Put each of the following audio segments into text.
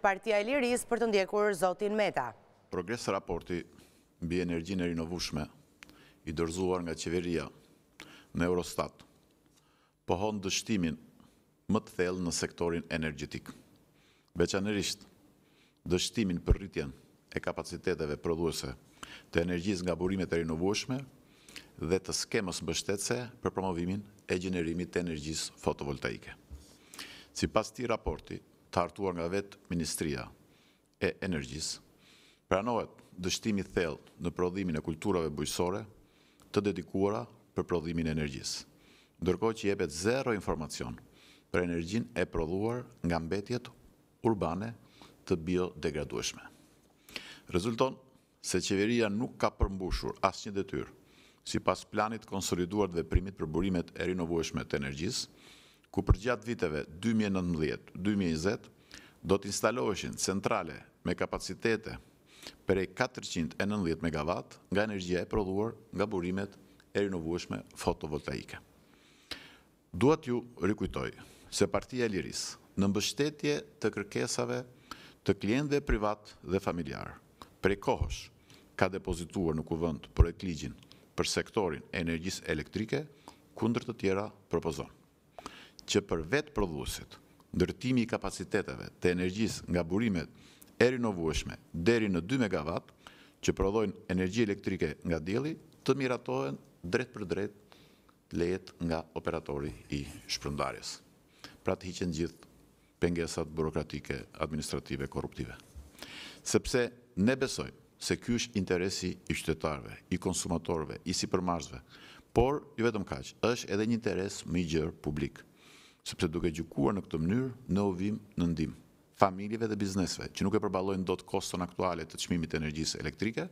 partia e liris për të ndjekur Zotin Meta. Progres raporti bi energjin e rinovushme i dërzuar nga qeveria në Eurostat pohon dështimin më të thellë në sektorin energjitik. Beqanërisht dështimin për rritjen e kapaciteteve prodhuese të energjis nga burimet e rinovushme dhe të skemës mbështetse për promovimin e gjenerimit të energjis fotovoltaike. Si pas ti raporti, të hartuar nga vetë Ministria e Energjisë, pranohet dështimi thellë në prodhimin e kulturave bujësore të dedikuara për prodhimin e energjisë, ndërko që jebet zero informacion për energjin e prodhuar nga mbetjet urbane të biodegradueshme. Rezulton se qeveria nuk ka përmbushur asë një detyr, si pas planit konsoliduar dhe primit për burimet e rinovueshme të energjisë, ku për gjatë viteve 2019-2020 do t'instaloheshin centrale me kapacitete për e 490 MW nga energjia e prodhuar nga burimet e rinovueshme fotovoltaike. Duat ju rikujtoj se partia Liris në mbështetje të kërkesave të kliende privat dhe familjarë, prej kohësh ka depozituar në kuvënd për e kligjin për sektorin e energjis elektrike, kundrë të tjera propozon që për vetë prodhusit, ndërtimi i kapaciteteve të energjis nga burimet e rinovueshme deri në 2 MW, që prodhojnë energji elektrike nga djeli, të miratojnë drejt për drejt lejet nga operatori i shpërndarjes. Pra të hiqen gjithë pengesat burokratike, administrative, korruptive. Sepse ne besojnë se kjo është interesi i qytetarve, i konsumatorve, i si përmarzve, por, ju jo vetëm kaqë, është edhe një interes më i gjërë publikë sepse duke gjukuar në këtë mënyrë, në uvim në ndim. Familjeve dhe biznesve, që nuk e përbalojnë do të koston aktualet të qmimit energjisë elektrike,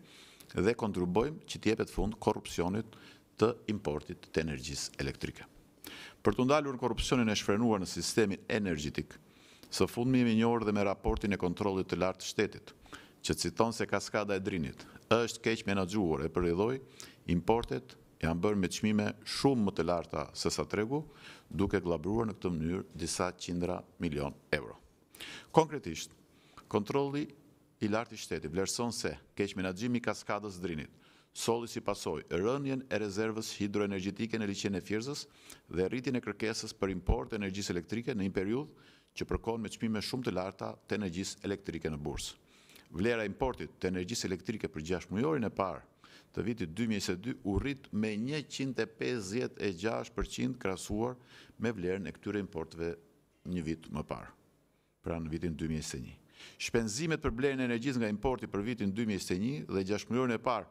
dhe kontribuojmë që tjepet fund korupcionit të importit të energjisë elektrike. Për të ndalur në korupcionin e shfrenuar në sistemin energjitik, së fund mimi njërë dhe me raportin e kontrolit të lartë shtetit, që citon se kaskada e drinit, është keq menagjuar e përridoj importet janë bërë me qmime shumë më të larta se sa tregu, duke glabruar në këtë mënyrë disa qindra milion euro. Konkretisht, kontroli i larti shteti vlerëson se keq menagjimi kaskadës drinit, soli si pasoj, rënjen e rezervës hidroenergjitike në liqen e firzës dhe rritin e kërkesës për import e energjisë elektrike në një që përkon me qmime shumë të larta të energjisë elektrike në bursë. Vlera importit të energjisë elektrike për 6 mujorin e parë të vitit 2022 u rrit me 156% krasuar me vlerën e këtyre importve një vit më parë, pra në vitin 2021. Shpenzimet për blerën e energjis nga importi për vitin 2021 dhe 6 milion e parë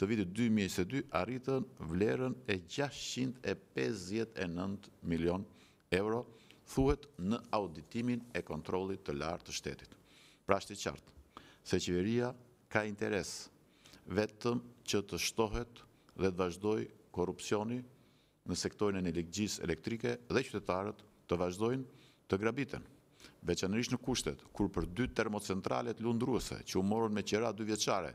të vitit 2022 arritën vlerën e 659 milion euro, thuhet në auditimin e kontrolit të lartë të shtetit. Pra shtë qartë, se qeveria ka interesë vetëm që të shtohet dhe të vazhdoj korupcioni në sektorin e një legjis elektrike dhe qytetarët të vazhdojnë të grabiten. Veçanërish në kushtet, kur për dy termocentralet lundruese që u morën me qera dy vjeqare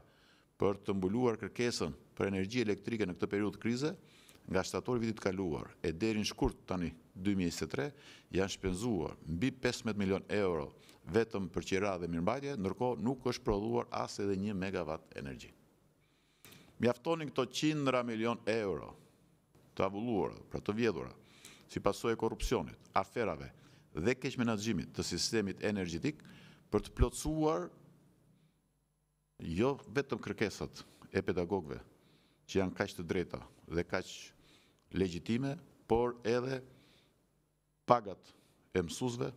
për të mbuluar kërkesën për energji elektrike në këtë periud krize, nga shtatorë vitit kaluar e derin shkurt tani 2023, janë shpenzuar mbi 15 milion euro vetëm për qera dhe mirëmbajtje, nërko nuk është prodhuar asë edhe një megawatt energjit mjaftonin këto qindra milion euro të avulluara, pra të vjedhura, si pasoj e korupcionit, aferave dhe keq menaxhimit të sistemit energjetik për të plotësuar jo vetëm kërkesat e pedagogve që janë kaq të drejta dhe kaq legjitime, por edhe pagat e mësuesve,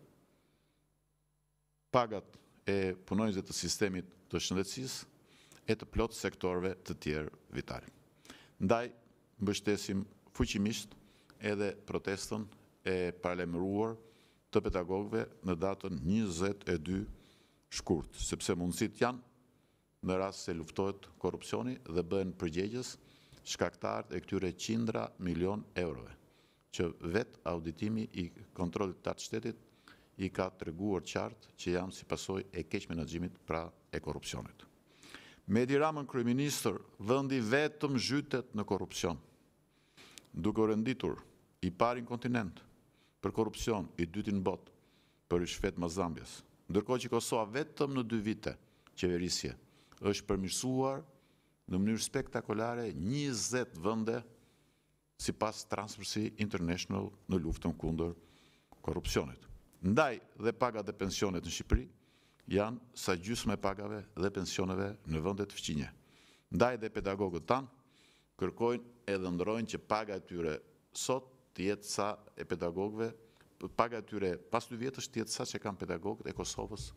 pagat e punonjësve të sistemit të shëndetësisë e të plot sektorve të tjerë vital. Ndaj, mbështesim fuqimisht edhe protestën e parlemruar të pedagogve në datën 22 shkurt, sepse mundësit janë në rrasë se luftohet korupcioni dhe bëhen përgjegjës shkaktart e këtyre cindra milion eurove, që vetë auditimi i kontrolit të atë shtetit i ka të reguar qartë që jam si pasoj e keqë menagjimit pra e korupcionit. Me di ramën kryeministër, vëndi vetëm zhytet në korupcion. duke rënditur, i parin kontinent për korupcion, i dytin bot për i shfet më zambjes. Ndërko që Kosoa vetëm në dy vite qeverisje, është përmirësuar në mënyrë spektakolare 20 vënde si pas Transversi International në luftën kunder korupcionit. Ndaj dhe pagat dhe pensionet në Shqipëri, janë sa gjysme pagave dhe pensioneve në vëndet fëqinje. Ndaj dhe pedagogët tanë kërkojnë edhe ndrojnë që paga e tyre sot të jetë sa e pedagogëve, paga e tyre pas të vjetës të jetë sa që kanë pedagogët e Kosovës